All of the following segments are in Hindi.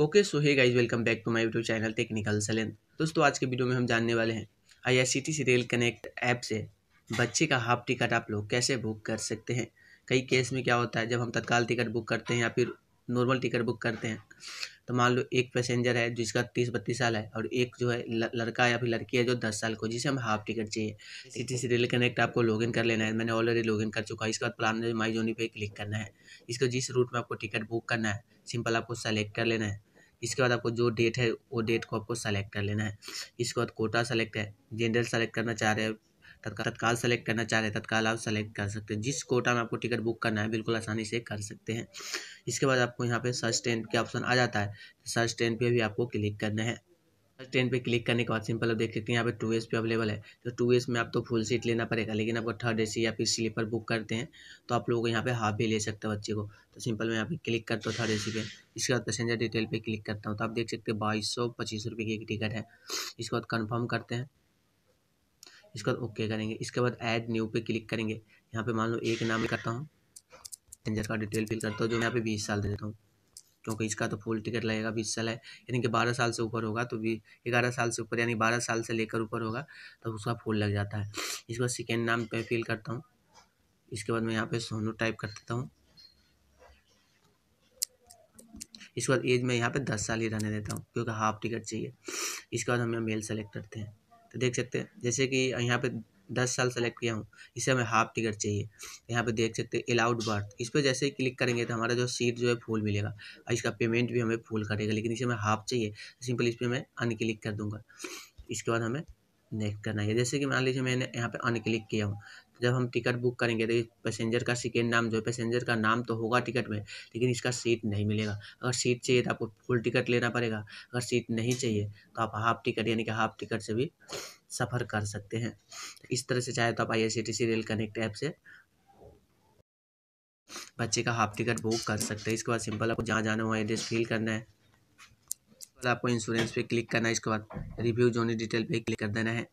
okay so hey guys welcome back to my YouTube channel technical सलेन दोस्तों आज के वीडियो में हम जानने वाले हैं I C T C rail connect app से बच्चे का हाफ टिकट आप लोग कैसे बुक कर सकते हैं कई केस में क्या होता है जब हम तत्काल टिकट बुक करते हैं या फिर नॉर्मल टिकट बुक करते हैं तो मान लो एक पैसेंजर है जिसका तीस बत्तीस साल है और एक जो है लड़का या फिर लड़की है जो दस साल को जिसे हम हाफ टिकट चाहिए सिटी से रेल कनेक्ट आपको लॉगिन कर लेना है मैंने ऑलरेडी लॉगिन कर चुका है इसके बाद प्लान माई जोनी पे क्लिक करना है इसको जिस रूट में आपको टिकट बुक करना है सिंपल आपको सेलेक्ट कर लेना है इसके बाद आपको जो डेट है वो डेट को आपको सेलेक्ट कर लेना है इसके बाद कोटा सेलेक्ट है जेनरल सेलेक्ट करना चाह रहे हैं तत्काल सेलेक्ट करना चाह रहे हैं तत्काल आप सेलेक्ट कर सकते हैं जिस कोटा में आपको टिकट बुक करना है बिल्कुल आसानी से कर सकते हैं इसके बाद आपको यहाँ पे सर्च ट्रेन के ऑप्शन आ जाता है सर्च ट्रेन पे भी आपको क्लिक करना है ट्रेन पे क्लिक करने के बाद सिंपल आप देख सकते हैं यहाँ पे टू एस पे अवेलेबल है तो टू एस में आप तो फुल सीट लेना पड़ेगा लेकिन आपको थर्ड ए सी या फिर स्लीपर बुक करते हैं तो आप लोग यहाँ पे हाफ भी ले सकते हो बच्चे को तो सिंपल मैं यहाँ पे क्लिक करता हूँ थर्ड ए सी पे इसके बाद पैसेंजर डिटेल पे क्लिक करता हूँ तो आप देख सकते हैं बाईस सौ पच्चीस रुपये की एक टिकट है इसके बाद कन्फर्म करते हैं इसके बाद ओके करेंगे इसके बाद एड न्यू पे क्लिक करेंगे यहाँ पे मान लो एक नाम करता हूँ पैसेंजर का डिटेल फिल करता हूँ जो मैं यहाँ पे बीस साल देता हूँ क्योंकि इसका तो फुल टिकट लगेगा बीस साल है यानी कि बारह साल से ऊपर होगा तो भी ग्यारह साल से ऊपर यानी बारह साल से लेकर ऊपर होगा तब तो उसका फुल लग जाता है इसके बाद सेकेंड नाम पे फिल करता हूँ इसके बाद मैं यहाँ पे सोनू टाइप कर देता हूँ इसके बाद एज मैं यहाँ पे दस साल ही रहने देता हूँ क्योंकि हाफ टिकट चाहिए इसके बाद हम यहाँ मेल सेलेक्ट करते हैं तो देख सकते हैं जैसे कि यहाँ पे दस साल सेलेक्ट किया हूँ इसे हमें हाफ टिकट चाहिए यहाँ पे देख सकते हैं अलाउड बर्थ इस पर जैसे ही क्लिक करेंगे तो हमारा जो सीट जो है फुल मिलेगा और इसका पेमेंट भी हमें फुल करेगा लेकिन इसे हमें हाफ चाहिए सिंपल इस पर मैं अन क्लिक कर दूँगा इसके बाद हमें नेक्स्ट करना है जैसे कि मान लीजिए मैंने यहाँ पे अनक्लिक किया हूँ तो जब हम टिकट बुक करेंगे तो पैसेंजर का सेकेंड नाम जो है पैसेंजर का नाम तो होगा टिकट में लेकिन इसका सीट नहीं मिलेगा अगर सीट चाहिए तो आपको फुल टिकट लेना पड़ेगा अगर सीट नहीं चाहिए तो आप हाफ टिकट यानी कि हाफ टिकट से भी सफ़र कर सकते हैं तो इस तरह से चाहे तो आप आई रेल कनेक्ट ऐप से बच्चे का हाफ टिकट बुक कर सकते हैं इसके बाद सिंपल आपको जहाँ जाना हुआ एड्रेस फिल करना है तो आपको इंश्योरेंस पे क्लिक करना है इसके बाद रिव्यू जोनी डिटेल पे क्लिक कर देना है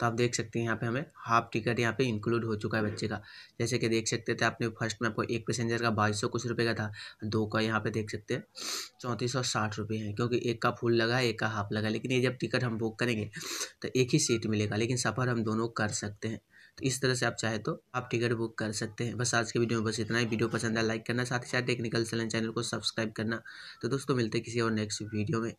तो आप देख सकते हैं यहाँ पे हमें हाफ टिकट यहाँ पे इंक्लूड हो चुका है बच्चे का जैसे कि देख सकते थे आपने फर्स्ट में आपको एक पैसेंजर का बाईस सौ कुछ रुपये का था दो का यहाँ पे देख सकते हैं चौंतीस सौ साठ रुपये हैं क्योंकि एक का फुल लगा है एक का हाफ लगा लेकिन ये जब टिकट हम बुक करेंगे तो एक ही सीट मिलेगा लेकिन सफ़र हम दोनों कर सकते हैं तो इस तरह से आप चाहे तो आप टिकट बुक कर सकते हैं बस आज के वीडियो में बस इतना ही वीडियो पसंद है लाइक करना साथ ही साथ टेक्निकल सलन चैनल को सब्सक्राइब करना तो दोस्तों मिलते हैं किसी और नेक्स्ट वीडियो में